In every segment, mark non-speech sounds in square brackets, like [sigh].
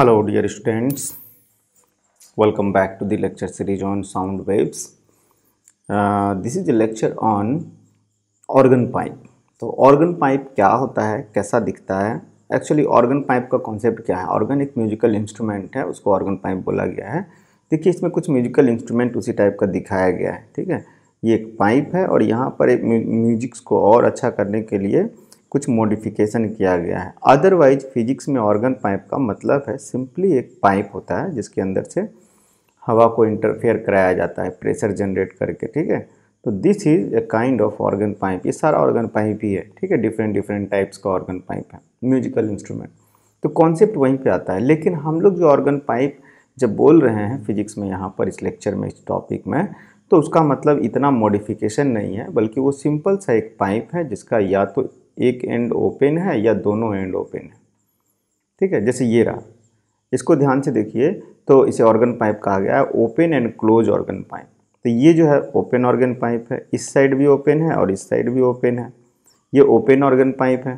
Hello dear students, welcome back to the lecture series on sound waves. Uh, this is a lecture on organ pipe. तो organ pipe क्या होता है कैसा दिखता है actually organ pipe का concept क्या है organ एक म्यूजिकल इंस्ट्रूमेंट है उसको organ pipe बोला गया है देखिए इसमें कुछ म्यूजिकल इंस्ट्रूमेंट उसी टाइप का दिखाया गया है ठीक है ये एक पाइप है और यहाँ पर एक म्यूजिक्स को और अच्छा करने के लिए कुछ मॉडिफिकेशन किया गया है अदरवाइज फिजिक्स में ऑर्गन पाइप का मतलब है सिंपली एक पाइप होता है जिसके अंदर से हवा को इंटरफेयर कराया जाता है प्रेशर जनरेट करके ठीक है तो this is a kind of organ pipe ये सारा ऑर्गन पाइप ही है ठीक है डिफरेंट डिफरेंट टाइप्स का ऑर्गन पाइप है म्यूजिकल इंस्ट्रूमेंट तो कॉन्सेप्ट वहीं पे आता है लेकिन हम लोग जो ऑर्गन पाइप जब बोल रहे हैं फिजिक्स में यहाँ पर इस लेक्चर में इस टॉपिक में तो उसका मतलब इतना मॉडिफिकेशन नहीं है बल्कि वो सिंपल सा एक पाइप है जिसका या तो एक एंड ओपन है या दोनों एंड ओपन है ठीक है जैसे ये रहा इसको ध्यान से देखिए तो इसे ऑर्गन पाइप कहा गया है open and close organ pipe तो ये जो है ओपन ऑर्गन पाइप है इस साइड भी ओपन है और इस साइड भी ओपन है ये ओपन ऑर्गन पाइप है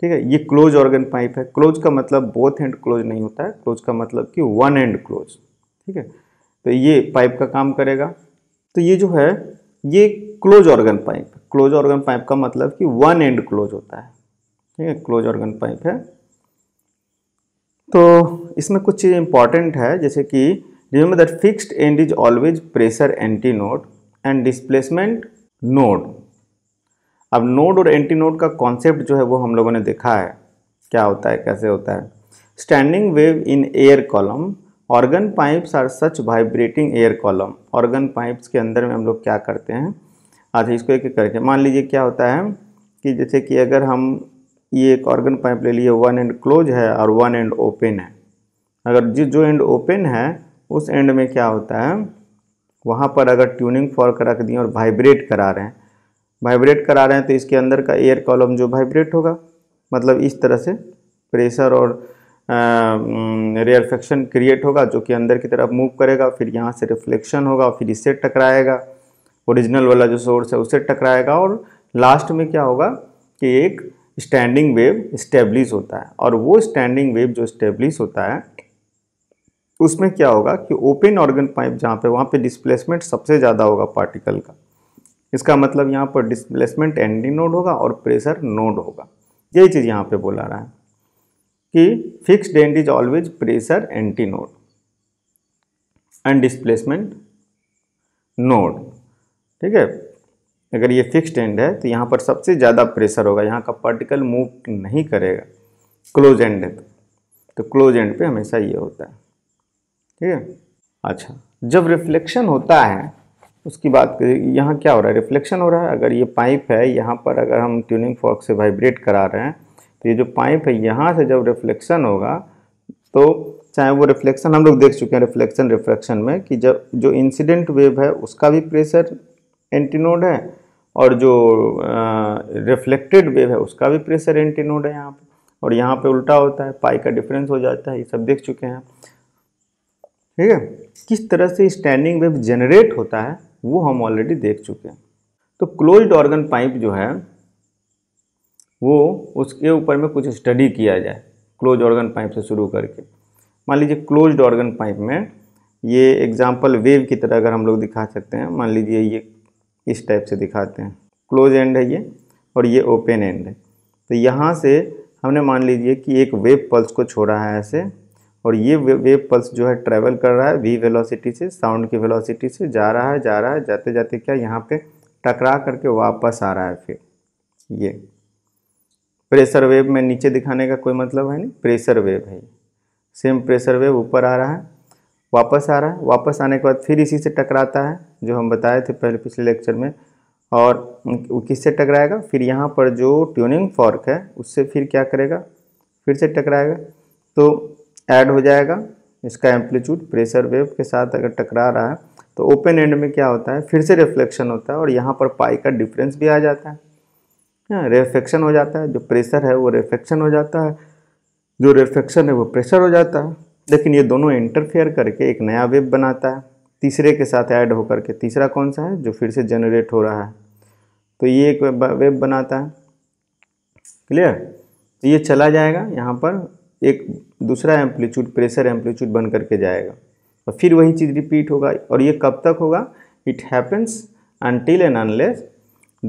ठीक है ये क्लोज ऑर्गन पाइप है क्लोज का मतलब बोथ एंड क्लोज नहीं होता है क्लोज का मतलब कि वन एंड क्लोज ठीक है तो ये पाइप का काम करेगा तो ये जो है ये close organ pipe close organ pipe का मतलब कि वन एंड क्लोज होता है ठीक है क्लोज ऑर्गन पाइप है तो इसमें कुछ चीज़ इंपॉर्टेंट है जैसे कि remember that fixed end is always pressure antinode and displacement node अब नोड और एंटी नोड का कॉन्सेप्ट जो है वो हम लोगों ने देखा है क्या होता है कैसे होता है standing wave in air column organ pipes are such vibrating air column organ pipes के अंदर में हम लोग क्या करते हैं अच्छा इसको एक एक करके मान लीजिए क्या होता है कि जैसे कि अगर हम ये एक ऑर्गन पाइप ले लिए वन एंड क्लोज है और वन एंड ओपन है अगर जिस जो एंड ओपन है उस एंड में क्या होता है वहाँ पर अगर ट्यूनिंग फॉर्क रख दिए और वाइब्रेट करा रहे हैं वाइब्रेट करा रहे हैं तो इसके अंदर का एयर कॉलम जो वाइब्रेट होगा मतलब इस तरह से प्रेशर और रेयरफेक्शन क्रिएट होगा जो कि अंदर की तरफ मूव करेगा फिर यहाँ से रिफ्लेक्शन होगा फिर इससे टकराएगा ओरिजिनल वाला जो सोर्स है उससे टकराएगा और लास्ट में क्या होगा कि एक स्टैंडिंग वेव स्टेब्लिश होता है और वो स्टैंडिंग वेव जो स्टेब्लिश होता है उसमें क्या होगा कि ओपन ऑर्गन पाइप जहाँ पे वहाँ पे डिस्प्लेसमेंट सबसे ज़्यादा होगा पार्टिकल का इसका मतलब यहाँ पर डिस्प्लेसमेंट एंडी नोड होगा और प्रेशर नोड होगा यही चीज़ यहाँ पे बोला रहा है कि fixed end is always pressure antinode and displacement node ठीक है अगर ये फिक्स्ड एंड है तो यहाँ पर सबसे ज़्यादा प्रेशर होगा यहाँ का पार्टिकल मूव नहीं करेगा क्लोज एंड है तो, क्लोज तो एंड पे हमेशा ये होता है ठीक है अच्छा जब रिफ्लेक्शन होता है उसकी बात यहाँ क्या हो रहा है रिफ्लेक्शन हो रहा है अगर ये पाइप है यहाँ पर अगर हम ट्यूनिंग फॉक से वाइब्रेट करा रहे हैं तो ये जो पाइप है यहाँ से जब रिफ्लेक्शन होगा तो चाहे वो रिफ्लेक्शन हम लोग देख चुके हैं रिफ्लेक्शन रिफ्लेक्शन में कि जब जो इंसिडेंट वेव है उसका भी प्रेशर एंटीनोड है और जो रिफ्लेक्टेड वेव है उसका भी प्रेशर एंटीनोड है यहाँ पर और यहाँ पे उल्टा होता है पाई का डिफरेंस हो जाता है ये सब देख चुके हैं ठीक है किस तरह से स्टैंडिंग वेव जनरेट होता है वो हम ऑलरेडी देख चुके हैं तो क्लोज्ड ऑर्गन पाइप जो है वो उसके ऊपर में कुछ स्टडी किया जाए क्लोज ऑर्गन पाइप से शुरू करके मान लीजिए क्लोज्ड ऑर्गन पाइप में ये एग्जाम्पल वेव की तरह अगर हम लोग दिखा सकते हैं मान लीजिए ये इस टाइप से दिखाते हैं क्लोज एंड है ये और ये ओपन एंड है तो यहाँ से हमने मान लीजिए कि एक वेब पल्स को छोड़ा है ऐसे और ये वेब पल्स जो है ट्रैवल कर रहा है वी वेलोसिटी से साउंड की वेलोसिटी से जा रहा है जा रहा है जाते जाते क्या यहाँ पे टकरा करके वापस आ रहा है फिर ये प्रेशर वेव में नीचे दिखाने का कोई मतलब है नहीं प्रेशर वेव है सेम प्रेशर वेव ऊपर आ रहा है वापस आ रहा है वापस आने के बाद फिर इसी से टकराता है जो हम बताए थे पहले पिछले लेक्चर में और वो किससे टकराएगा फिर यहाँ पर जो ट्यूनिंग फॉर्क है उससे फिर क्या करेगा फिर से टकराएगा तो ऐड हो जाएगा इसका एम्पलीट्यूड प्रेशर वेव के साथ अगर टकरा रहा है तो ओपन एंड में क्या होता है फिर से रिफ्लेक्शन होता है और यहाँ पर पाई का डिफरेंस भी आ जाता है हाँ, रिफ्लेक्शन हो जाता है जो प्रेशर है वो रिफ्लेक्शन हो जाता है जो रिफ्लेक्शन है वो प्रेशर हो जाता है लेकिन ये दोनों इंटरफेयर करके एक नया वेव बनाता है तीसरे के साथ ऐड होकर के तीसरा कौन सा है जो फिर से जनरेट हो रहा है तो ये एक वेब बनाता है क्लियर तो ये चला जाएगा यहाँ पर एक दूसरा एम्पलीट्यूड प्रेशर एम्पलीट्यूड बन करके जाएगा और फिर वही चीज़ रिपीट होगा और ये कब तक होगा it happens until and unless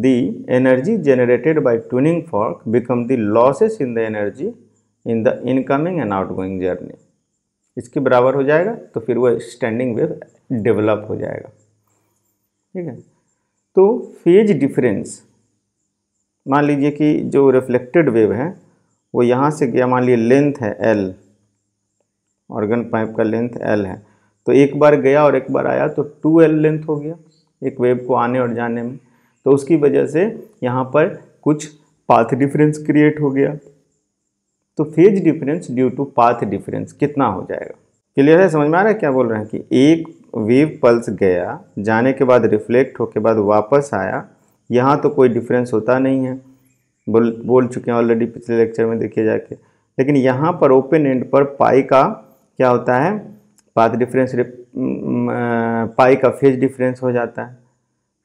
the generated by by fork become the the in the energy in the incoming and outgoing journey इसके बराबर हो जाएगा तो फिर वह स्टैंडिंग वेव डेवलप हो जाएगा ठीक है तो फेज डिफरेंस मान लीजिए कि जो रिफ्लेक्टेड वेव है वो यहाँ से गया मान लीजिए लेंथ है एल ऑर्गन पाइप का लेंथ एल है तो एक बार गया और एक बार आया तो टू एल लेंथ हो गया एक वेव को आने और जाने में तो उसकी वजह से यहाँ पर कुछ पाथ डिफरेंस क्रिएट हो गया तो phase difference due to path difference कितना हो जाएगा क्लियर है समझ में आ रहा है क्या बोल रहे हैं कि एक वेव पल्स गया जाने के बाद रिफ्लेक्ट होकर बाद वापस आया यहाँ तो कोई डिफरेंस होता नहीं है बोल बोल चुके हैं ऑलरेडी पिछले लेक्चर में देखिए जाके लेकिन यहाँ पर ओपन एंड पर पाई का क्या होता है पाथ डिफरेंस पाई का फेज डिफरेंस हो जाता है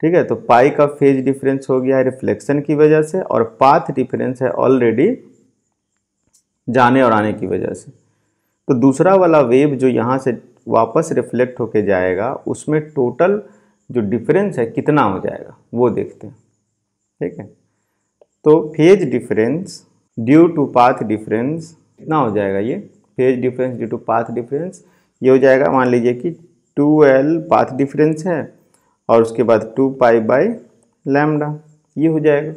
ठीक है तो पाई का फेज डिफरेंस हो गया है रिफ्लेक्शन की वजह से और पाथ डिफरेंस है ऑलरेडी जाने और आने की वजह से तो दूसरा वाला वेव जो यहाँ से वापस रिफ्लेक्ट होके जाएगा उसमें टोटल जो डिफरेंस है कितना हो जाएगा वो देखते हैं ठीक है तो phase difference due to path difference कितना हो जाएगा ये phase difference due to path difference ये हो जाएगा मान लीजिए कि टू एल पाथ डिफरेंस है और उसके बाद टू पाई बाई लैमडा ये हो जाएगा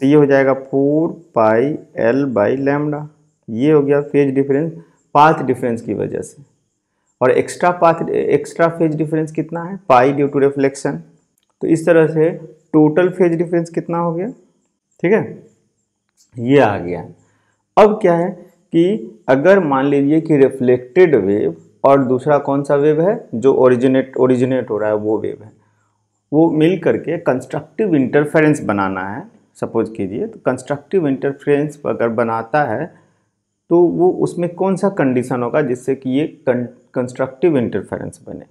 तो ये हो जाएगा four pi L by lambda ये हो गया फेज डिफरेंस पाथ डिफरेंस की वजह से और extra path extra phase difference कितना है पाई ड्यू टू रिफ्लेक्शन तो इस तरह से टोटल फेज डिफरेंस कितना हो गया ठीक है ये आ गया अब क्या है कि अगर मान लीजिए कि रिफ्लेक्टेड वेव और दूसरा कौन सा वेव है जो ओरिजिनेट ओरिजिनेट हो रहा है वो वेव है वो मिल करके कंस्ट्रक्टिव इंटरफेरेंस बनाना है सपोज कीजिए तो कंस्ट्रक्टिव इंटरफेरेंस अगर बनाता है तो वो उसमें कौन सा कंडीशन होगा जिससे कि ये कंस्ट्रक्टिव इंटरफेरेंस बने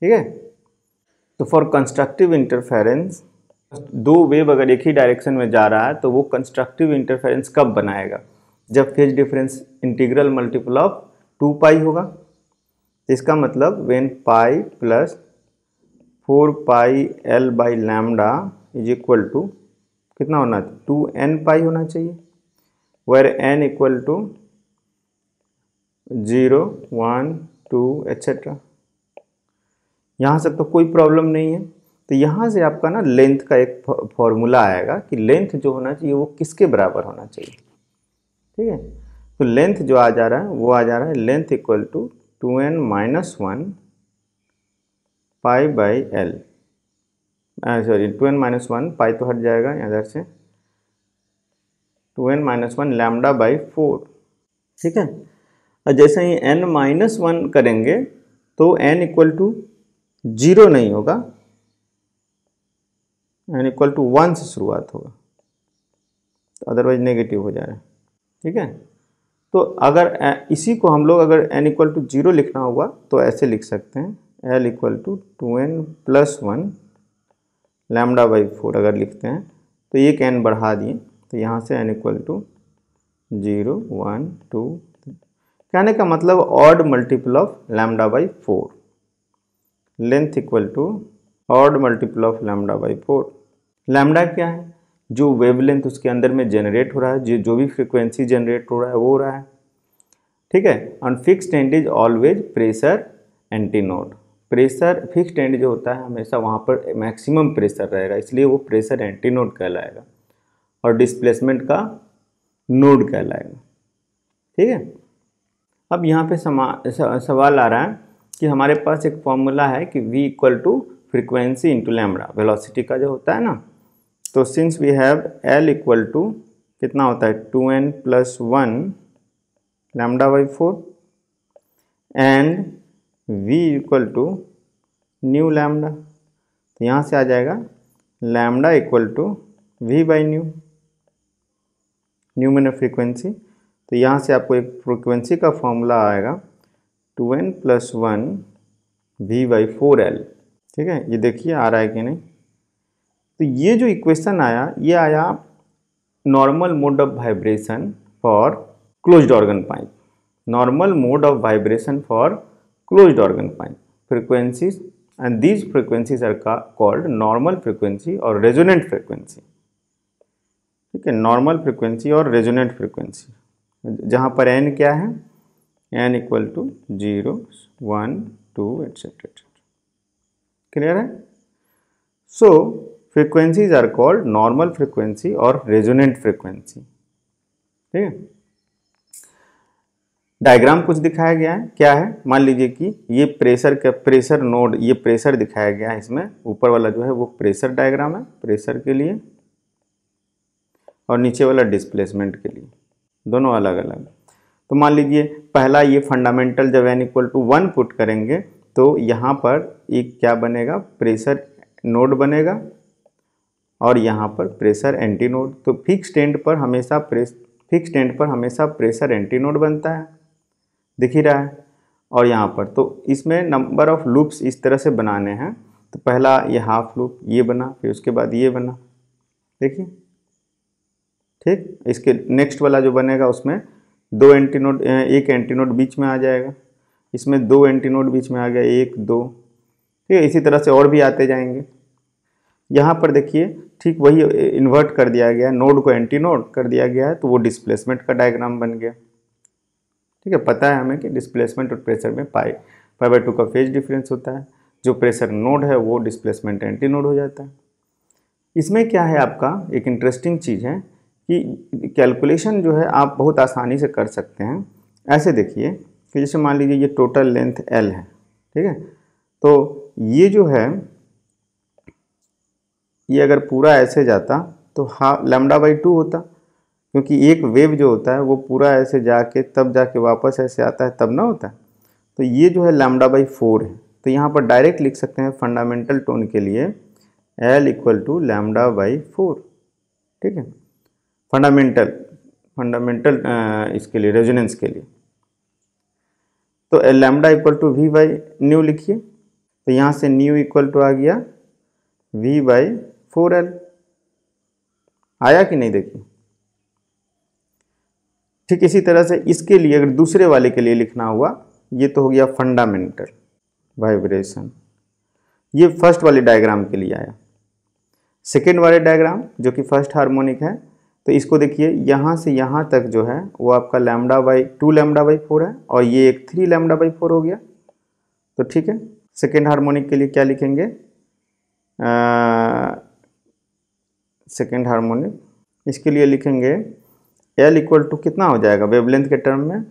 ठीक है तो फॉर कंस्ट्रक्टिव इंटरफेरेंस दो वेव अगर एक ही डायरेक्शन में जा रहा है तो वो कंस्ट्रक्टिव इंटरफेरेंस कब बनाएगा जब phase difference integral multiple of two pi होगा इसका मतलब when pi plus four pi L by lambda is equal to कितना होना टू एन पाई होना चाहिए where n equal to 0 1 2 etcetera यहाँ से तो कोई प्रॉब्लम नहीं है तो यहाँ से आपका ना लेंथ का एक फॉर्मूला आएगा कि लेंथ जो होना चाहिए वो किसके बराबर होना चाहिए ठीक है तो लेंथ जो आ जा रहा है वो आ जा रहा है length equal to two n minus one pi by l sorry two n minus one pi तो हट जाएगा इधर से two n minus one lambda by four ठीक है और जैसे ही एन माइनस वन करेंगे तो एन इक्वल टू जीरो नहीं होगा एन इक्वल टू वन से शुरुआत होगा तो अदरवाइज नेगेटिव हो जा रहा है ठीक है तो अगर इसी को हम लोग अगर एन इक्वल टू जीरो लिखना होगा तो ऐसे लिख सकते हैं l equal to two n plus one lambda by four अगर लिखते हैं तो एक एन बढ़ा दिए तो यहाँ से n equal to zero one two कहने का मतलब odd multiple of lambda by four length equal to odd multiple of lambda by four lambda क्या है जो वेवलेंथ उसके अंदर में जनरेट हो रहा है जो जो भी फ्रिक्वेंसी जनरेट हो रहा है वो हो रहा है ठीक है on fix end is always pressure antinode pressure fix end जो होता है हमेशा वहाँ पर मैक्सिमम प्रेशर रहेगा इसलिए वो प्रेशर एंटीनोड कहलाएगा और डिस्प्लेसमेंट का नोड कहलाएगा ठीक है अब यहाँ पे सवाल आ रहा है कि हमारे पास एक फॉर्मूला है कि v equal to frequency into lambda velocity का जो होता है ना तो since we have l equal to कितना होता है two n plus one lambda by four and v equal to nu lambda तो यहाँ से आ जाएगा lambda equal to v by nu numerator frequency तो यहाँ से आपको एक फ्रीक्वेंसी का फॉर्मूला आएगा two n plus one we by four l ठीक है ये देखिए आ रहा है कि नहीं तो ये जो इक्वेशन आया ये आया normal mode of vibration for closed organ pipe normal mode of vibration for closed organ pipe and these frequencies are का कॉल्ड नॉर्मल फ्रिक्वेंसी और रेजोनेंट frequency ठीक है नॉर्मल फ्रिक्वेंसी और रेजोनेंट फ्रिक्वेंसी जहाँ पर एन क्या है n equal to zero one two etcetera etcetera clear है so frequencies are called normal frequency और रेजोनेंट फ्रिक्वेंसी ठीक है डायग्राम कुछ दिखाया गया है क्या है मान लीजिए कि ये प्रेशर का प्रेशर नोड ये प्रेशर दिखाया गया है इसमें ऊपर वाला जो है वो प्रेशर डायग्राम है प्रेशर के लिए और नीचे वाला डिस्प्लेसमेंट के लिए दोनों अलग अलग तो मान लीजिए पहला ये फंडामेंटल जब n equal to one put करेंगे तो यहाँ पर एक क्या बनेगा प्रेशर नोड बनेगा और यहाँ पर प्रेशर एंटी नोड तो फिक्स एंड पर हमेशा प्रेस फिक्स एंड पर हमेशा प्रेशर एंटी नोड बनता है दिख ही रहा है और यहाँ पर तो इसमें नंबर ऑफ़ लूप्स इस तरह से बनाने हैं तो पहला ये हाफ लूप ये बना फिर उसके बाद ये बना देखिए ठीक इसके नेक्स्ट वाला जो बनेगा उसमें दो एंटीनोड एक एंटीनोड बीच में आ जाएगा इसमें दो एंटीनोड बीच में आ गया एक दो ठीक है इसी तरह से और भी आते जाएंगे यहाँ पर देखिए ठीक वही इन्वर्ट कर दिया गया नोड को एंटीनोड कर दिया गया है तो वो डिस्प्लेसमेंट का डायग्राम बन गया ठीक है पता है हमें कि डिस्प्लेसमेंट और प्रेशर में पाए पाई बाई टू का फेज डिफरेंस होता है जो प्रेशर नोड है वो डिस्प्लेसमेंट नोड हो जाता है इसमें क्या है आपका एक इंटरेस्टिंग चीज़ है कि कैलकुलेशन जो है आप बहुत आसानी से कर सकते हैं ऐसे देखिए कि जैसे मान लीजिए ये टोटल लेंथ एल है ठीक है तो ये जो है ये अगर पूरा ऐसे जाता तो हा लेमडा बाई टू होता क्योंकि एक वेव जो होता है वो पूरा ऐसे जाके तब जाके वापस ऐसे आता है तब ना होता है तो ये जो है लेमडा बाई फोर है तो यहाँ पर डायरेक्ट लिख सकते हैं फंडामेंटल टोन के लिए l equal to lambda by four ठीक है फंडामेंटल फंडामेंटल इसके लिए रेजोनेंस के लिए तो l lambda equal to we by nu लिखिए तो यहाँ से न्यू इक्वल टू आ गया वी बाई फोर एल आया कि नहीं देखिए ठीक इसी तरह से इसके लिए अगर दूसरे वाले के लिए लिखना हुआ ये तो हो गया फंडामेंटल वाइब्रेशन ये फर्स्ट वाले डायग्राम के लिए आया सेकेंड वाले डायग्राम जो कि फर्स्ट हार्मोनिक है तो इसको देखिए यहाँ से यहाँ तक जो है वो आपका lambda by two lambda by four है और ये एक थ्री लैमडा बाई फोर हो गया तो ठीक है सेकेंड हारमोनिक के लिए क्या लिखेंगे सेकेंड हारमोनिक इसके लिए लिखेंगे एल इक्वल टू कितना हो जाएगा वेवलेंथ के टर्म में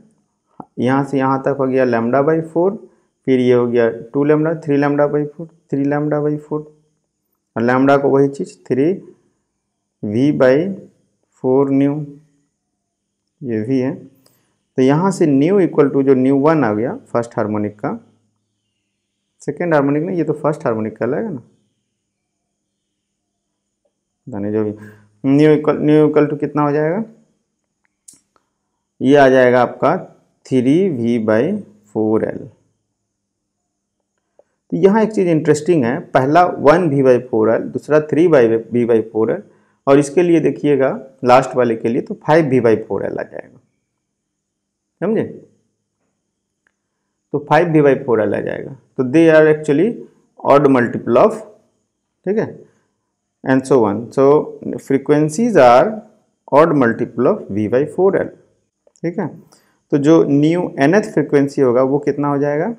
यहाँ से यहाँ तक हो गया लैमडा बाई फोर फिर ये हो गया two lambda three lambda by four three lambda by four और लैमडा को वही चीज़ three v by four nu ये भी है तो यहाँ से न्यू इक्वल टू जो न्यू वन आ गया फर्स्ट हार्मोनिक का सेकेंड हार्मोनिक नहीं ये तो फर्स्ट हार्मोनिक का लगेगा ना यानी जो भी nu equal nu equal to कितना हो जाएगा ये आ जाएगा आपका three v by four l तो यहाँ एक चीज़ इंटरेस्टिंग है पहला one we by four l दूसरा three by v by four l और इसके लिए देखिएगा लास्ट वाले के लिए तो five v by four l आ जाएगा समझे तो five v by four l आ जाएगा तो they are actually odd multiple of ठीक है and so one so frequencies are odd multiple of v by four l ठीक है तो जो न्यू एन एथ फ्रिक्वेंसी होगा वो कितना हो जाएगा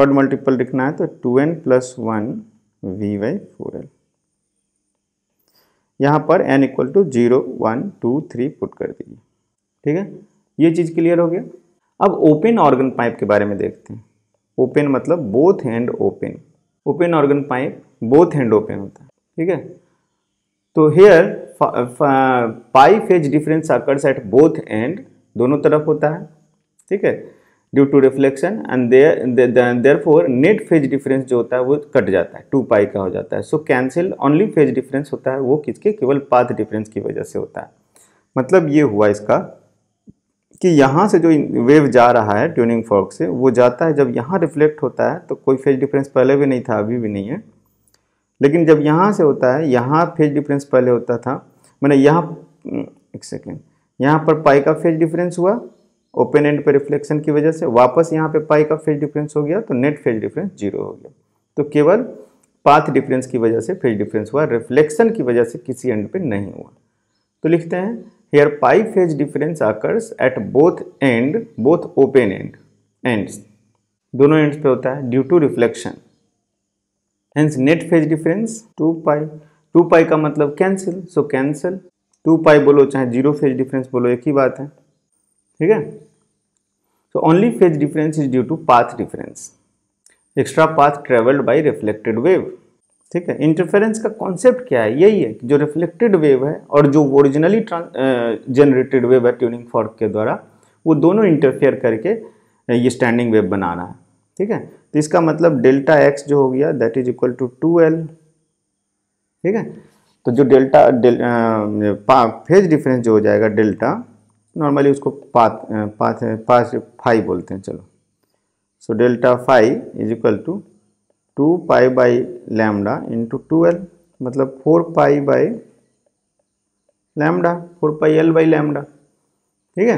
ऑड मल्टीपल लिखना है तो two n plus one we by four l यहाँ पर n equal to zero one two three put कर दीजिए ठीक है ये चीज़ क्लियर हो गया अब ओपन ऑर्गन पाइप के बारे में देखते हैं ओपन मतलब both hand open open organ pipe both hand open होता है ठीक है तो here pi phase difference occurs at both end दोनों तरफ होता है ठीक है due to reflection and therefore net phase difference जो होता है वो कट जाता है टू पाई का हो जाता है so cancel only phase difference होता है वो किसके केवल पाथ डिफरेंस की वजह से होता है मतलब ये हुआ इसका कि यहाँ से जो वेव जा रहा है ट्यूनिंग फॉर्क से वो जाता है जब यहाँ रिफ्लेक्ट होता है तो कोई फेज डिफरेंस पहले भी नहीं था अभी भी नहीं है लेकिन जब यहाँ से होता है यहाँ फेज डिफरेंस पहले होता था मैंने यहाँ एक सेकेंड यहाँ पर पाई का फेज डिफरेंस हुआ ओपन एंड पे रिफ्लेक्शन की वजह से वापस यहाँ पे पाई का फेज डिफरेंस हो गया तो नेट फेज डिफरेंस जीरो हो गया तो केवल पाथ डिफरेंस की वजह से फेज डिफरेंस हुआ रिफ्लेक्शन की वजह से किसी एंड पे नहीं हुआ तो लिखते हैं here pi phase difference occurs at both end both open end ends दोनों एंड्स पे होता है due to reflection hence net phase difference two pi two pi का मतलब cancel so cancel two pi बोलो चाहे जीरो फेज डिफरेंस बोलो एक ही बात है ठीक है so only phase difference is due to path difference extra path travelled by reflected wave ठीक है इंटरफेरेंस का कॉन्सेप्ट क्या है यही है कि जो रिफ्लेक्टेड वेव है और जो ओरिजिनली जनरेटेड वेव है ट्यूनिंग फॉर्क के द्वारा वो दोनों इंटरफेयर करके ये स्टैंडिंग वेव बनाना है ठीक है तो इसका मतलब डेल्टा एक्स जो हो गया that is equal to two l ठीक है तो जो डेल्टा डेल, फेज डिफरेंस जो हो जाएगा डेल्टा नॉर्मली उसको पाथ पाथ पास फाई बोलते हैं चलो so delta phi is equal to two pi by lambda into l मतलब four pi by lambda four pi L by lambda ठीक है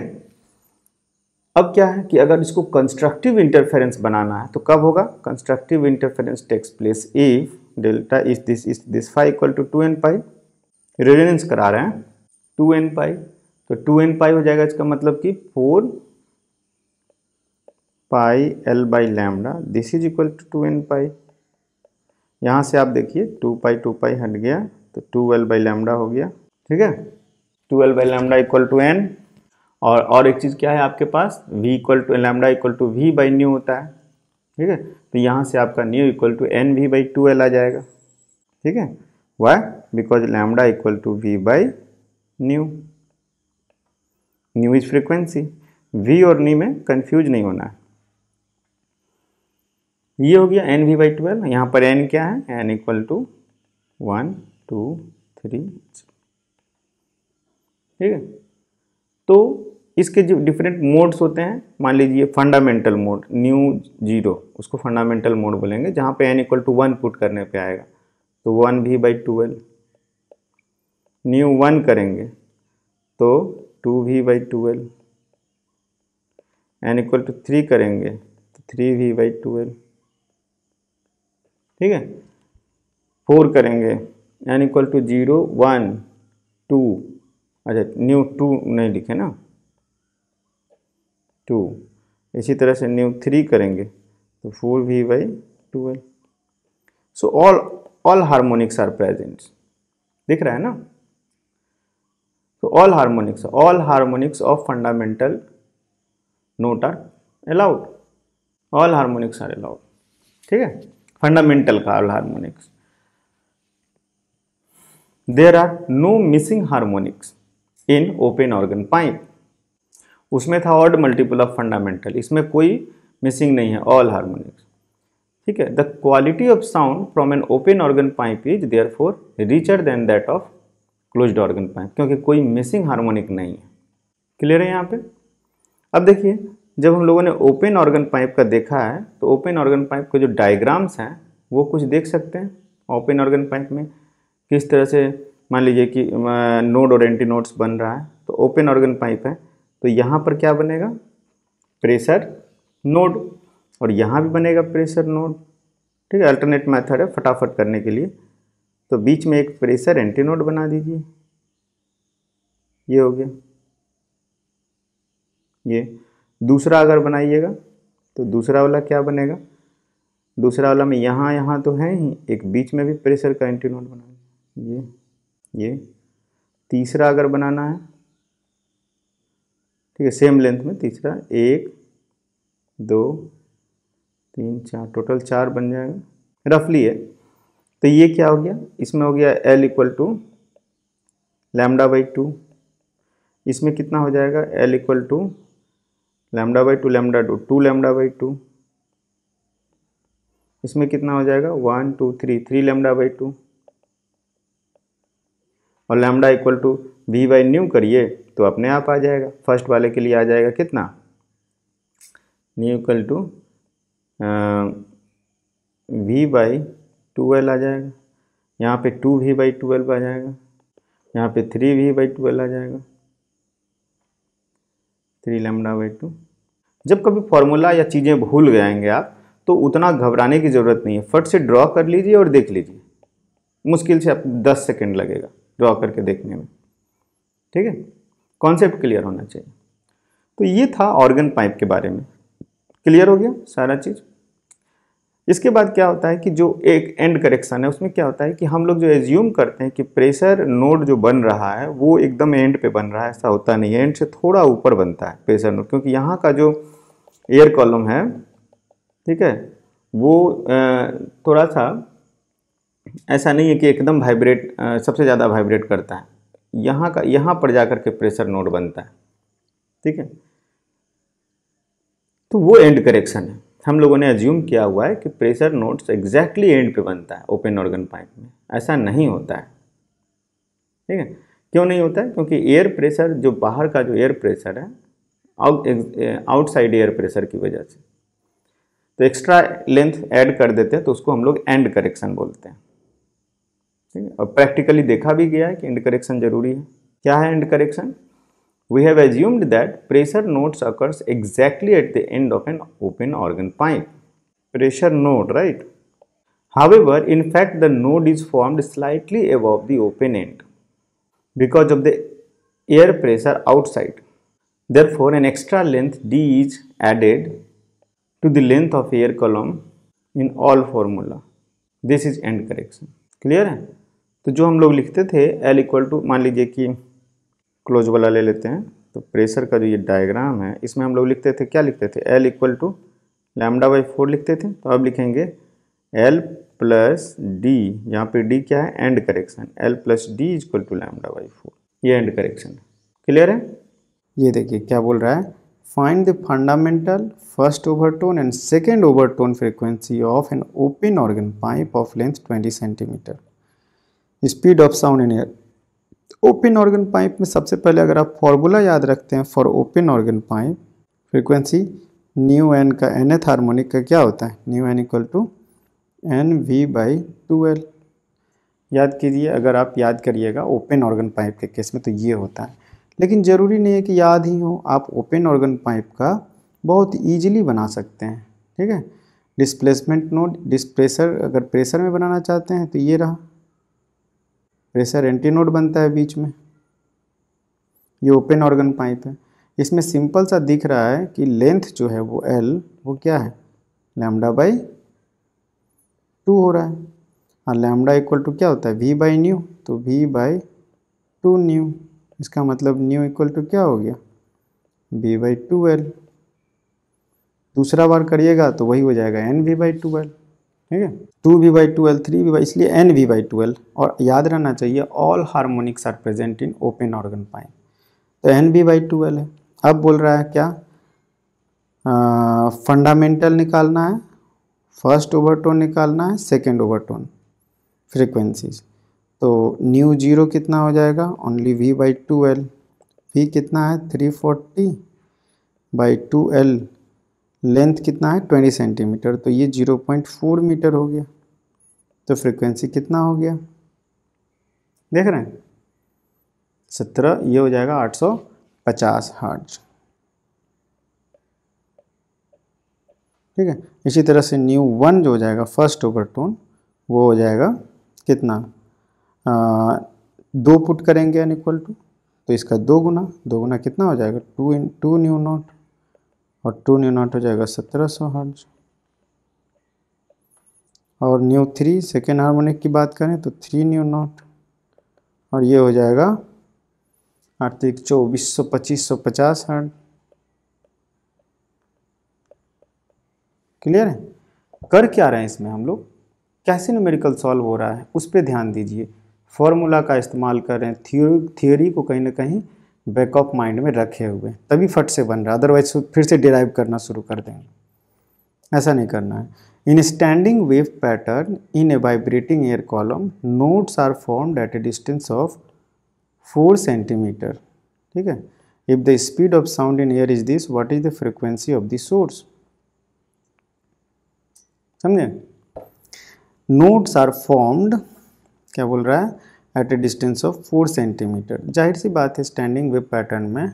अब क्या है कि अगर इसको कंस्ट्रक्टिव इंटरफेरेंस बनाना है तो कब होगा constructive interference takes place if delta is this is this phi equal to two n pi radians करा रहे हैं टू एन पाई तो टू एन पाई हो जाएगा इसका मतलब कि four pi L by lambda this is equal to two n pi यहाँ से आप देखिए टू पाई टू पाई हट गया तो टू एल बाई लैमडा हो गया ठीक है two l by lambda equal to n और और एक चीज़ क्या है आपके पास v equal to lambda equal to we by nu होता है ठीक है तो यहाँ से आपका nu equal to n we by two l आ जाएगा ठीक है why because lambda equal to we by nu nu is frequency v और नी में कन्फ्यूज नहीं होना है ये हो गया एन वी बाई ट्वेल्व यहाँ पर एन क्या है n equal to one two three ठीक है तो इसके जो डिफरेंट मोड्स होते हैं मान लीजिए फंडामेंटल मोड न्यू जीरो उसको फंडामेंटल मोड बोलेंगे जहाँ पे n equal to one put करने पे आएगा तो one we by twelve nu one करेंगे तो two we by twelve n equal to three करेंगे तो थ्री वी बाई ट्वेल्व ठीक है फोर करेंगे n equal to zero one two अच्छा न्यू टू नहीं लिखे ना टू इसी तरह से न्यू थ्री करेंगे तो four v by twelve so all all harmonics are present दिख रहा है ना So all harmonics, all harmonics of fundamental note are allowed. All harmonics are allowed. ठीक है फंडामेंटल का all harmonics there are no missing harmonics in open organ pipe उसमें था ऑर्ड multiple of fundamental इसमें कोई मिसिंग नहीं है ऑल हारमोनिक्स ठीक है the quality of sound from an open organ pipe is therefore richer than that of closed organ pipe क्योंकि कोई मिसिंग हार्मोनिक नहीं है क्लियर है यहाँ पे अब देखिए जब हम लोगों ने ओपन ऑर्गन पाइप का देखा है तो ओपन ऑर्गन पाइप के जो डायग्राम्स हैं वो कुछ देख सकते हैं ओपन ऑर्गन पाइप में किस तरह से मान लीजिए कि नोड और एंटी नोड्स बन रहा है तो ओपन ऑर्गन पाइप है तो यहाँ पर क्या बनेगा प्रेशर नोड और यहाँ भी बनेगा प्रेशर नोड ठीक है अल्टरनेट मेथड है फटाफट करने के लिए तो बीच में एक प्रेशर एंटीनोड बना दीजिए ये हो गया ये दूसरा अगर बनाइएगा तो दूसरा वाला क्या बनेगा दूसरा वाला में यहाँ यहाँ तो है ही एक बीच में भी प्रेशर का एंटीनोड बना ये ये तीसरा अगर बनाना है ठीक है सेम लेंथ में तीसरा एक दो तीन चार टोटल चार बन जाएगा रफली है तो ये क्या हो गया इसमें हो गया l equal to lambda by two इसमें कितना हो जाएगा l equal to lambda by two lambda two two lambda by two इसमें कितना हो जाएगा one two three three lambda by two और lambda equal to we by nu करिए तो अपने आप आ जाएगा फर्स्ट वाले के लिए आ जाएगा कितना nu equal to we by twelve आ जाएगा यहाँ पे टू भी बाई ट्वेल्व आ जाएगा यहाँ पे थ्री भी बाई ट्वेल्व आ जाएगा थ्री लेमडा बाई टू जब कभी फॉर्मूला या चीज़ें भूल जाएंगे आप तो उतना घबराने की ज़रूरत नहीं है फट से ड्रॉ कर लीजिए और देख लीजिए मुश्किल से आप दस सेकेंड लगेगा ड्रॉ करके देखने में ठीक है कॉन्सेप्ट क्लियर होना चाहिए तो ये था ऑर्गन पाइप के बारे में क्लियर हो गया सारा चीज़ इसके बाद क्या होता है कि जो एक एंड करेक्शन है उसमें क्या होता है कि हम लोग जो एज्यूम करते हैं कि प्रेशर नोड जो बन रहा है वो एकदम एंड पे बन रहा है ऐसा होता नहीं है एंड से थोड़ा ऊपर बनता है प्रेशर नोड क्योंकि यहाँ का जो एयर कॉलम है ठीक है वो थोड़ा सा ऐसा नहीं है कि एकदम वाइब्रेट सबसे ज़्यादा वाइब्रेट करता है यहाँ का यहाँ पर जा के प्रेशर नोड बनता है ठीक है तो वो एंड करेक्शन है हम लोगों ने एज्यूम किया हुआ है कि प्रेशर नोट्स एग्जैक्टली एंड पे बनता है ओपन ऑर्गन पाइप में ऐसा नहीं होता है ठीक है क्यों नहीं होता है क्योंकि एयर प्रेशर जो बाहर का जो एयर प्रेशर है आउट आउटसाइड एयर प्रेशर की वजह से तो एक्स्ट्रा लेंथ ऐड कर देते हैं तो उसको हम लोग एंड करेक्शन बोलते हैं ठीक है और प्रैक्टिकली देखा भी गया है कि एंड करेक्शन जरूरी है क्या है end correction we have assumed that pressure nodes occurs exactly at the end of an open organ pipe. Pressure node, right? However, in fact, the node is formed slightly above the open end because of the air pressure outside. Therefore, an extra length d is added to the length of air column in all formula. This is end correction. Clear? So, तो जो हम लोग लिखते थे l equal मान लीजिए कि close वाला ले लेते हैं तो प्रेशर का जो ये डायग्राम है इसमें हम लोग लिखते थे क्या लिखते थे l equal to lambda by four लिखते थे तो अब लिखेंगे एल प्लस डी यहाँ पे डी क्या है end correction l plus d equal to lambda by four ये एंड करेक्शन क्लियर है ये देखिए क्या बोल रहा है find the fundamental first overtone and second overtone frequency of an open organ pipe of length twenty centimetre speed of sound in air open organ pipe में सबसे पहले अगर आप फॉर्मूला याद रखते हैं for open organ pipe frequency nu n का N एथ हारमोनिक का क्या होता है nu n equal to n we by two l याद कीजिए अगर आप याद करिएगा ओपन ऑर्गन पाइप के केस में तो ये होता है लेकिन ज़रूरी नहीं है कि याद ही हो आप ओपन ऑर्गन पाइप का बहुत ईजिली बना सकते हैं ठीक है डिस्प्लेसमेंट नोड डिस्प्रेसर अगर प्रेशर में बनाना चाहते हैं तो ये रहा प्रेशर एंटीनोड बनता है बीच में ये ओपन ऑर्गन पाइप है इसमें सिंपल सा दिख रहा है कि लेंथ जो है वो एल वो क्या है लैमडा बाई टू हो रहा है और हाँ, लैमडा इक्वल टू क्या होता है वी बाई न्यू तो वी बाई टू न्यू इसका मतलब न्यू इक्वल टू क्या हो गया वी बाई टू एल दूसरा बार करिएगा तो वही हो जाएगा n we by two l ठीक है two we by twelve three v by इसलिए एन वी बाई ट्वेल्व और याद रहना चाहिए all harmonics are present in open organ pipe तो एन वी बाई ट्वेल्व है अब बोल रहा है क्या फंडामेंटल निकालना है फर्स्ट ओवरटोन निकालना है सेकेंड ओवरटोन फ्रिक्वेंसीज तो न्यू जीरो कितना हो जाएगा only V by two V कितना है three forty by two L length कितना है ट्वेंटी सेंटीमीटर तो ये जीरो पॉइंट फोर मीटर हो गया तो फ्रिक्वेंसी कितना हो गया देख रहे हैं सत्रह ये हो जाएगा आठ सौ पचास हर्ट्ज ठीक है इसी तरह से न्यू वन जो हो जाएगा फर्स्ट ओवर टोन वो हो जाएगा कितना आ, दो पुट करेंगे अन इक्वल टू तो इसका दो गुना दो गुना कितना हो जाएगा two into nu naught और टू न्यू नॉट हो जाएगा सत्रह सौ हर्ज और न्यू थ्री सेकेंड हारमोनिक की बात करें तो थ्री न्यू नॉट और ये हो जाएगा आर्थिक चौबीस सौ पच्चीस सौ पचास हर्ज क्लियर है कर क्या रहे हैं इसमें हम लोग कैसे न्यूमेरिकल सॉल्व हो रहा है उस पर ध्यान दीजिए फॉर्मूला का इस्तेमाल कर रहे हैं थियोरी को कहीं ना कहीं बैक ऑफ माइंड में रखे हुए तभी फट से बन रहा अदरवाइज फिर से डिराइव करना शुरू कर देंगे ऐसा नहीं करना है in standing wave pattern in a vibrating air column notes are formed at a distance of four centimetre ठीक है if the speed of sound in air is this what is the frequency of the source समझे notes are formed क्या बोल रहा है at a distance of four centimetre जाहिर सी बात है स्टैंडिंग वेब पैटर्न में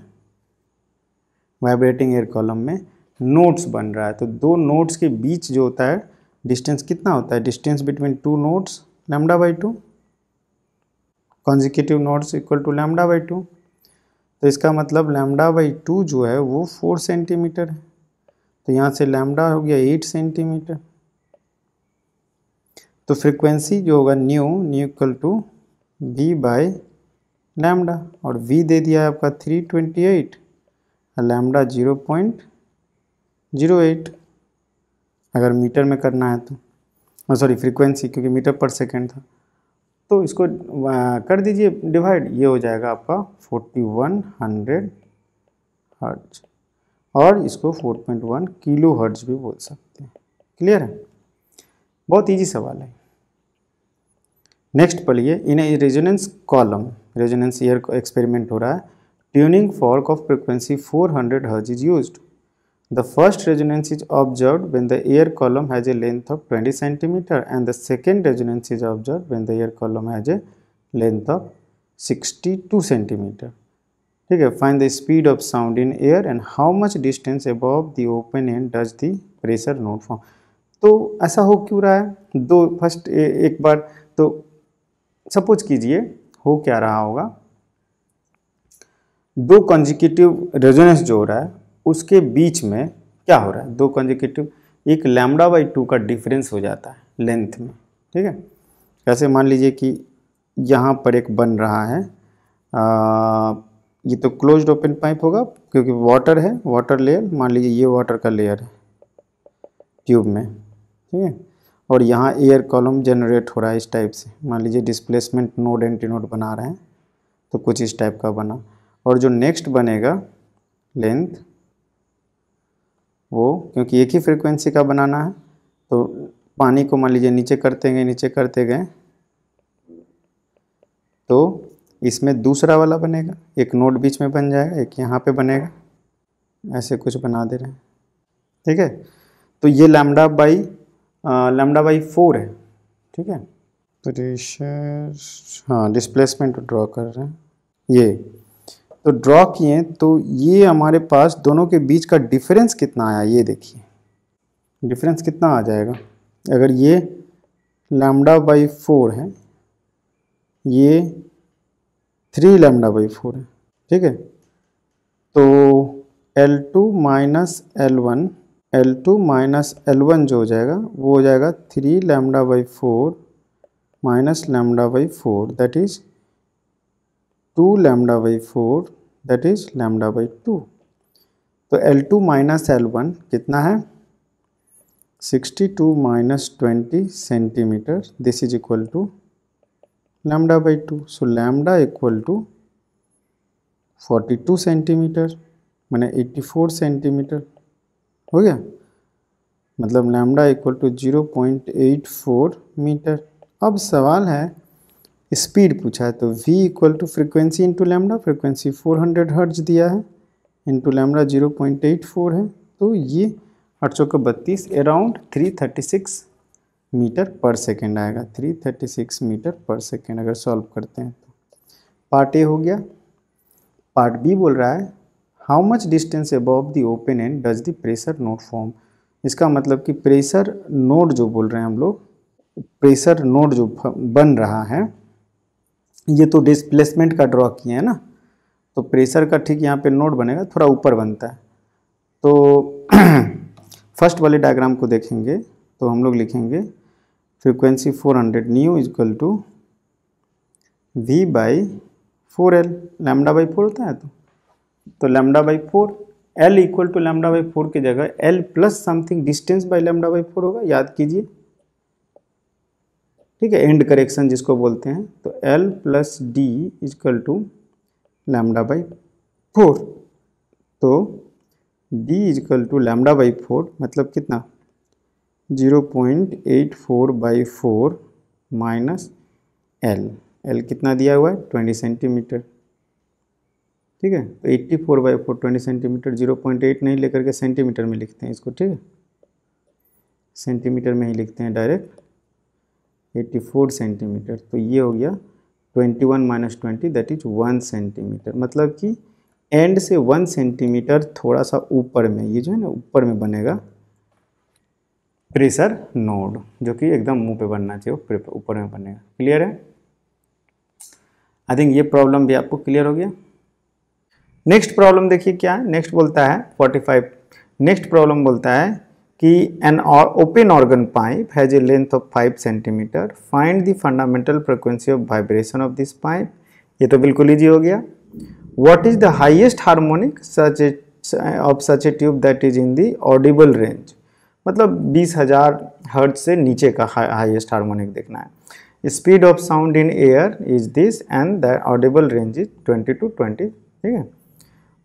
वाइब्रेटिंग एयर कॉलम में नोट्स बन रहा है तो दो नोट्स के बीच जो होता है डिस्टेंस कितना होता है distance between two notes lambda by two consecutive notes equal to lambda by two तो इसका मतलब लैमडा बाई टू जो है वो फोर सेंटीमीटर है तो यहाँ से लैमडा हो गया एट सेंटीमीटर तो फ्रिक्वेंसी जो होगा nu nu equal to V by lambda और वी दे दिया है आपका थ्री ट्वेंटी एट और lambda zero point zero eight अगर मीटर में करना है तो सॉरी फ्रीक्वेंसी क्योंकि मीटर पर सेकेंड था तो इसको कर दीजिए डिवाइड ये हो जाएगा आपका फोर्टी वन हंड्रेड हर्ट्ज और इसको 4.1 किलो हर्ज भी बोल सकते हैं क्लियर है बहुत इजी सवाल है नेक्स्ट पढ़िए in a resonance column resonance air experiment हो रहा है tuning fork of frequency 400 hundred hertz is use the first resonance is observe when the air column has a length of 20 centimetre and the second resonance is observe when the air column has a length of 62 centimetre ठीक है fine the speed of sound in air and how much distance above the open end does the pressure node form तो ऐसा हो क्यों रहा है दो first एक बार तो सपोज कीजिए हो क्या रहा होगा दो कंजिकेटिव रेजोनेंस जो हो रहा है उसके बीच में क्या हो रहा है दो कंजिकेटिव एक लैमडा बाई टू का डिफरेंस हो जाता है लेंथ में ठीक है जैसे मान लीजिए कि यहाँ पर एक बन रहा है आ, ये तो क्लोज ओपन पाइप होगा क्योंकि वाटर है वाटर लेयर मान लीजिए ये वाटर का लेयर है ट्यूब में ठीक है और यहाँ एयर कॉलम जनरेट हो रहा है इस टाइप से मान लीजिए डिस्प्लेसमेंट नोड एंटी नोड बना रहे हैं तो कुछ इस टाइप का बना और जो नेक्स्ट बनेगा लेंथ वो क्योंकि एक ही फ्रिक्वेंसी का बनाना है तो पानी को मान लीजिए नीचे करते गए नीचे करते गए तो इसमें दूसरा वाला बनेगा एक नोड बीच में बन जाएगा एक यहाँ पे बनेगा ऐसे कुछ बना दे रहे हैं ठीक है तो ये lambda by lambda by four है ठीक है प्रेशर हाँ डिस्प्लेसमेंट ड्रॉ कर रहे हैं ये तो ड्रॉ किए तो ये हमारे पास दोनों के बीच का डिफरेंस कितना आया ये देखिए डिफरेंस कितना आ जाएगा अगर ये लेमडा बाई फोर है ये थ्री लेमडा बाई फोर है ठीक है तो L2 two minus L one L two minus L one जो हो जाएगा वो हो जाएगा three lambda by four minus lambda by four that is two lambda by four that is lambda by two तो L two minus L one कितना है sixty two minus twenty centimetre this is equal to lambda by two so lambda equal to forty two centimetre मैंने eighty four centimetre हो गया मतलब lambda equal to zero point eight four metre अब सवाल है speed पूछा है तो v equal to frequency into lambda frequency four hundred hertz दिया है इंटू लैमडा फोर है तो ये आठ सौ बत्तीस around three thirty six metre पर सेकेंड आएगा थ्री थर्टी सिक्स मीटर पर सेकेंड अगर सॉल्व करते हैं तो पार्ट ए हो गया पार्ट बी बोल रहा है how much distance above the open end does the pressure node form इसका मतलब कि प्रेशर नोट जो बोल रहे हैं हम लोग प्रेशर नोट जो बन रहा है ये तो डिस्प्लेसमेंट का ड्रॉ किए हैं ना तो प्रेशर का ठीक यहाँ पे नोट बनेगा थोड़ा ऊपर बनता है तो फर्स्ट [clears throat] वाले डायग्राम को देखेंगे तो हम लोग लिखेंगे frequency 400 hundred nu equal to we by four L lambda by four होता है तो तो lambda by four L equal to lambda by four की जगह L plus something distance by lambda by four होगा याद कीजिए ठीक है एंड करेक्शन जिसको बोलते हैं तो L plus D equal to lambda by four तो D equal to lambda by four मतलब कितना zero point eight four by four minus L L कितना दिया हुआ है ट्वेंटी सेंटीमीटर ठीक है तो eighty four by four twenty centimetre zero point eight नहीं लेकर के सेंटीमीटर में लिखते हैं इसको ठीक है सेंटीमीटर में ही लिखते हैं डायरेक्ट एट्टी फोर सेंटीमीटर तो ये हो गया twenty one minus twenty that is one centimetre मतलब कि एंड से वन सेंटीमीटर थोड़ा सा ऊपर में ये जो है ना ऊपर में बनेगा प्रेशर नोड जो कि एकदम मुंह पे बनना चाहिए ऊपर में बनेगा क्लियर है आई थिंक ये प्रॉब्लम भी आपको क्लियर हो गया नेक्स्ट प्रॉब्लम देखिए क्या है नेक्स्ट बोलता है 45 नेक्स्ट प्रॉब्लम बोलता है कि एन और open organ pipe has a length of 5 centimetre find the fundamental frequency of vibration of this pipe ये तो बिल्कुल ईजी हो गया what is the highest harmonic such a of such a tube that is in the audible range मतलब बीस हजार hurt से नीचे का हाइएस्ट हारमोनिक देखना है speed of sound in air is this and the audible range is twenty to twenty ठीक है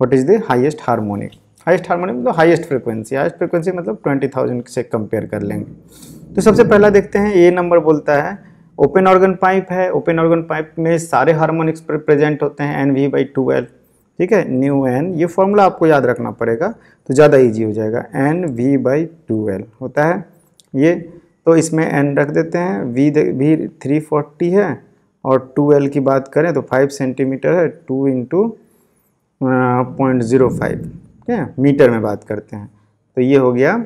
what is the highest harmonic highest harmonic मतलब हाईएस्ट फ्रिक्वेंसी हाइस्ट फ्रिक्वेंसी मतलब ट्वेंटी थाउजेंड से कंपेयर कर लेंगे तो सबसे पहला देखते हैं ए नंबर बोलता है ओपन ऑर्गन पाइप है ओपन ऑर्गन पाइप में सारे हारमोनिक्स प्रेजेंट होते हैं एन वी बाई एल ठीक है न्यू एन ये फॉर्मूला आपको याद रखना पड़ेगा तो ज़्यादा ईजी हो जाएगा एन वी बाई एल होता है ये तो इसमें एन रख देते हैं वी भी थ्री फोर्टी है और टू एल की बात करें तो फाइव सेंटीमीटर है two into point zero five ठीक है मीटर में बात करते हैं तो ये हो गया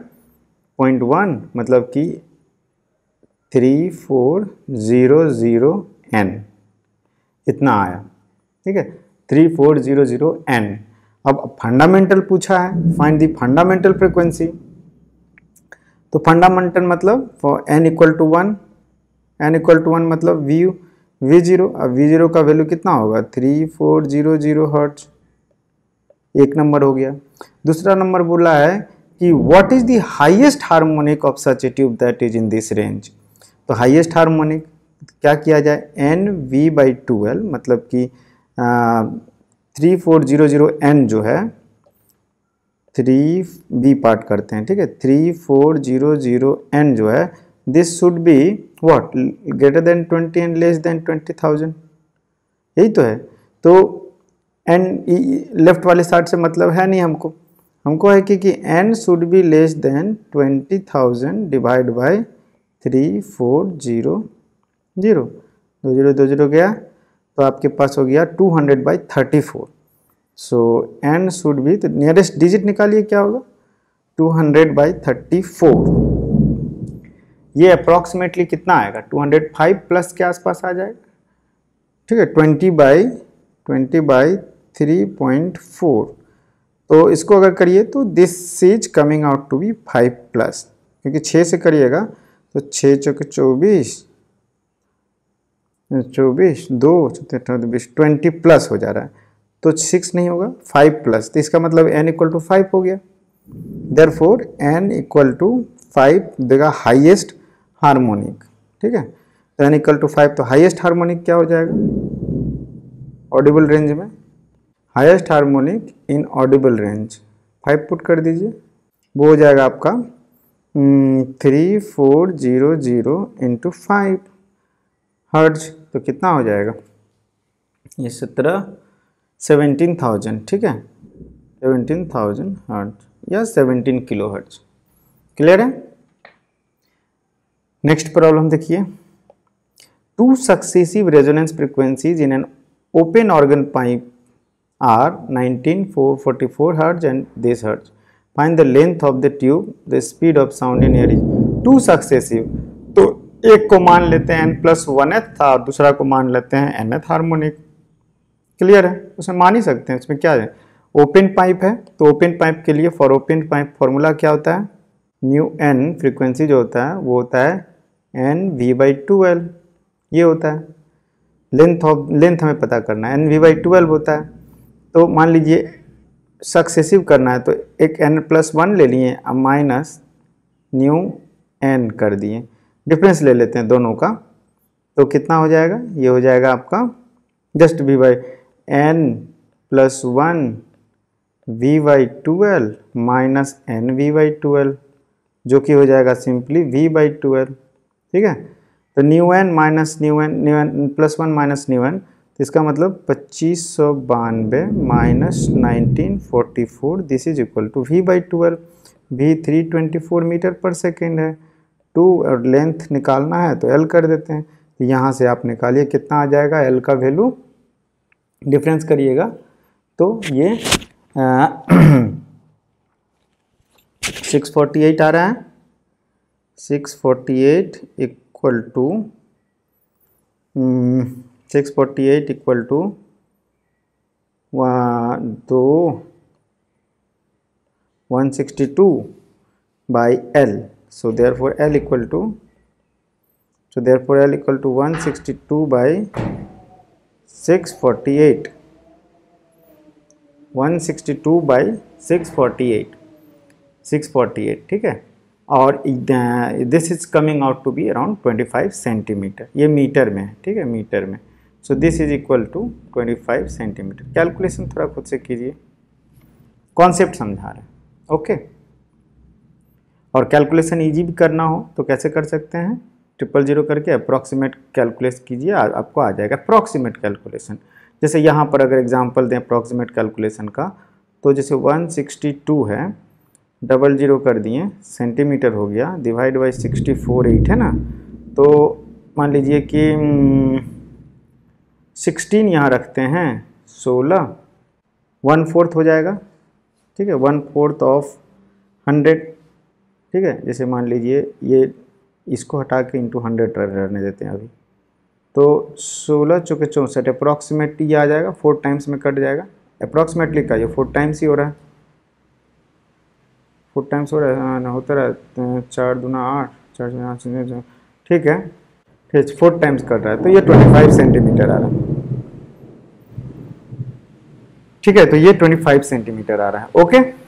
पॉइंट वन मतलब कि three four zero zero N इतना आया ठीक है three four zero zero N अब फंडामेंटल पूछा है फाइंड दी फंडामेंटल फ्रिक्वेंसी तो फंडामेंटल मतलब for N equal to one N equal to one मतलब वी वी जीरो अब वी जीरो का वैल्यू कितना होगा three four zero zero hertz एक नंबर हो गया दूसरा नंबर बोला है कि what is the highest harmonic of such a tube that is in this range तो हाईएस्ट हार्मोनिक क्या किया जाए एन वी बाई टूएल मतलब कि three four zero zero N जो है थ्री बी पार्ट करते हैं ठीक है three four zero zero N जो है this should be what greater than twenty and less than twenty thousand यही तो है तो एन लेफ्ट e, e, वाले साइड से मतलब है नहीं हमको हमको है कि कि N should be less than twenty thousand divide by three four zero zero दो जीरो दो जीरो गया तो आपके पास हो गया two hundred by thirty four so N should be तो नियरेस्ट डिजिट निकालिए क्या होगा two hundred by thirty four ये अप्रॉक्सीमेटली कितना आएगा टू हंड्रेड फाइव प्लस के आसपास आ जाएगा ठीक है twenty by twenty by three point four तो इसको अगर करिए तो this is coming out to be five plus क्योंकि छः से करिएगा तो छः चौके चौबीस चौबीस दो बीस ट्वेंटी प्लस हो जा रहा है तो सिक्स नहीं होगा फाइव प्लस तो इसका मतलब एन इक्वल टू फाइव हो गया therefore N equal to five देगा हाइएस्ट हारमोनिक ठीक है तो एन इक्वल टू फाइव तो हाइएस्ट हारमोनिक क्या हो जाएगा ऑडिबल रेंज में highest harmonic in audible range five put कर दीजिए वो हो जाएगा आपका three four zero zero into five hertz तो कितना हो जाएगा ये सत्रह सेवेंटीन थाउजेंड ठीक है सेवेंटीन थाउजेंड हर्ज या सेवेंटीन किलो हर्ज क्लियर है नेक्स्ट प्रॉब्लम देखिए two successive resonance frequencies in an open organ pipe are 19444 hertz and this hertz. Find the length of the tube, the speed of sound in air is two successive. तो एक को मान लेते हैं n plus one एथ था और दूसरा को मान लेते हैं एन एथ हारमोनिक क्लियर है उसे मान ही सकते हैं इसमें क्या है ओपन पाइप है तो ओपन पाइप के लिए फॉर ओपन पाइप फॉर्मूला क्या होता है न्यू एन फ्रीक्वेंसी जो होता है वो होता है N we by two L ये होता है लेंथ ऑफ लेंथ हमें पता करना है एन वी बाई टूएल्व होता है तो मान लीजिए सक्सेसिव करना है तो एक एन प्लस वन ले लिए अब माइनस न्यू एन कर दिए डिफरेंस ले लेते हैं दोनों का तो कितना हो जाएगा ये हो जाएगा आपका just V by N plus one we by twelve minus N we by twelve जो कि हो जाएगा सिंपली वी बाई ट्वेल्व ठीक है तो nu N minus nu N nu N plus one minus nu N इसका मतलब पच्चीस सौ बानवे minus nineteen forty four this is equal to we by twelve V three twenty four metre पर second है टू और लेंथ निकालना है तो एल कर देते हैं तो यहाँ से आप निकालिए कितना आ जाएगा एल का वैल्यू डिफरेंस करिएगा तो ये सिक्स फोर्टी एट आ रहा है six forty eight equal to six forty eight equal to दो one sixty two by L so therefore L equal to so therefore L equal to one sixty two by six forty eight one sixty two by six forty eight six forty eight ठीक है और this is coming out to be around twenty five centimetre ये metre में है ठीक है metre में सो this is equal to 25 centimetre calculation थोड़ा खुद से कीजिए कॉन्सेप्ट समझा रहे हैं ओके और कैलकुलेशन इजी भी करना हो तो कैसे कर सकते हैं ट्रिपल जीरो करके अप्रॉक्सीमेट कैलकुलेट कीजिए आपको आ जाएगा अप्रॉक्सीमेट कैलकुलेशन जैसे यहाँ पर अगर एग्जाम्पल दें अप्रॉक्सीमेट कैलकुलेशन का तो जैसे 162 है डबल जीरो कर दिए सेंटीमीटर हो गया divide by sixty four eight है ना तो मान लीजिए कि हम्म, सिक्सटीन यहाँ रखते हैं सोलह वन फोर्थ हो जाएगा ठीक है वन फोर्थ ऑफ हंड्रेड ठीक है जैसे मान लीजिए ये इसको हटा के इंटू हंड्रेड रहने देते हैं अभी तो सोलह चौके चौंसठ अप्रॉक्सीमेटली ये आ जाएगा फोर टाइम्स में कट जाएगा अप्रॉक्सीमेटली का ये फोर टाइम्स ही हो रहा है फोर टाइम्स हो रहा है हाँ, होता रहा है चार दूना आठ चार दुना आठ ठीक है ठीक फोर टाइम्स कट रहा है तो ये ट्वेंटी फाइव सेंटीमीटर आ रहा है ठीक है तो ये 25 सेंटीमीटर आ रहा है ओके